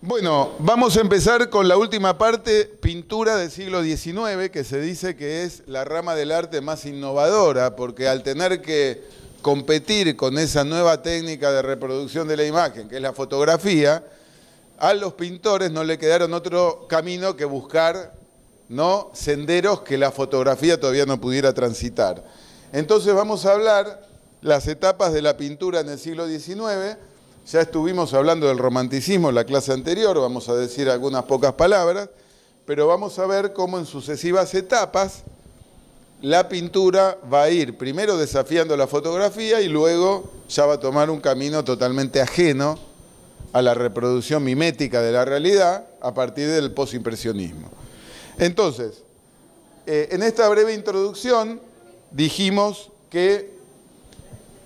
Bueno, vamos a empezar con la última parte, pintura del siglo XIX, que se dice que es la rama del arte más innovadora, porque al tener que competir con esa nueva técnica de reproducción de la imagen, que es la fotografía, a los pintores no le quedaron otro camino que buscar ¿no? senderos que la fotografía todavía no pudiera transitar. Entonces vamos a hablar las etapas de la pintura en el siglo XIX, ya estuvimos hablando del romanticismo en la clase anterior, vamos a decir algunas pocas palabras, pero vamos a ver cómo en sucesivas etapas la pintura va a ir primero desafiando la fotografía y luego ya va a tomar un camino totalmente ajeno a la reproducción mimética de la realidad a partir del posimpresionismo. Entonces, eh, en esta breve introducción dijimos que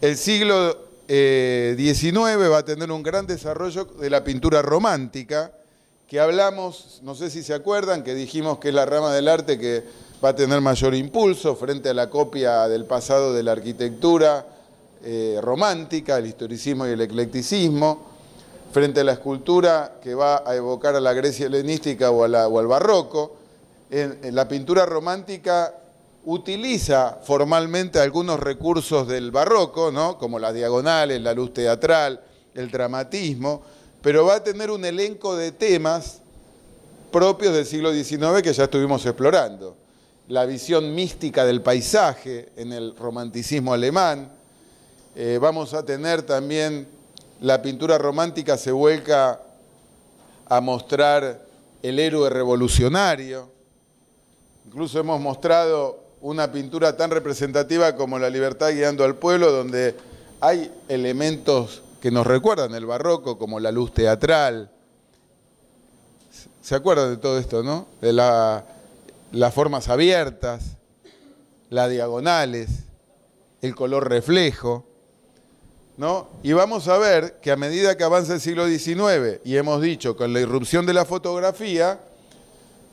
el siglo 19 eh, va a tener un gran desarrollo de la pintura romántica, que hablamos, no sé si se acuerdan, que dijimos que es la rama del arte que va a tener mayor impulso frente a la copia del pasado de la arquitectura eh, romántica, el historicismo y el eclecticismo, frente a la escultura que va a evocar a la Grecia helenística o, al barroco. la pintura romántica utiliza formalmente algunos recursos del barroco, como las diagonales, la luz teatral, el dramatismo, pero va a tener un elenco de temas propios del siglo XIX que ya estuvimos explorando. La visión mística del paisaje en el romanticismo alemán. Eh, vamos a tener también la pintura romántica se vuelca a mostrar el héroe revolucionario. Incluso hemos mostrado una pintura tan representativa como La libertad guiando al pueblo, donde hay elementos que nos recuerdan el barroco, como la luz teatral. ¿Se acuerdan de todo esto, no? De las formas abiertas, las diagonales, el color reflejo. ¿No? Y vamos a ver que a medida que avanza el siglo XIX, y hemos dicho con la irrupción de la fotografía,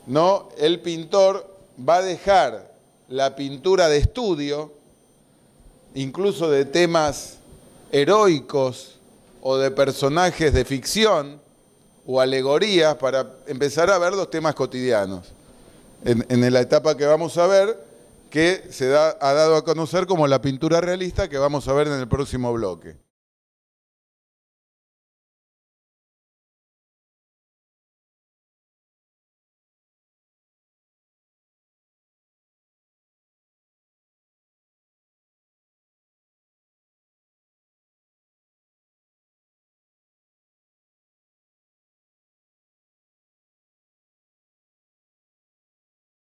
¿no? el pintor va a dejar la pintura de estudio, incluso de temas heroicos o de personajes de ficción o alegorías para empezar a ver los temas cotidianos. En, la etapa que vamos a ver, que se ha dado a conocer como la pintura realista que vamos a ver en el próximo bloque.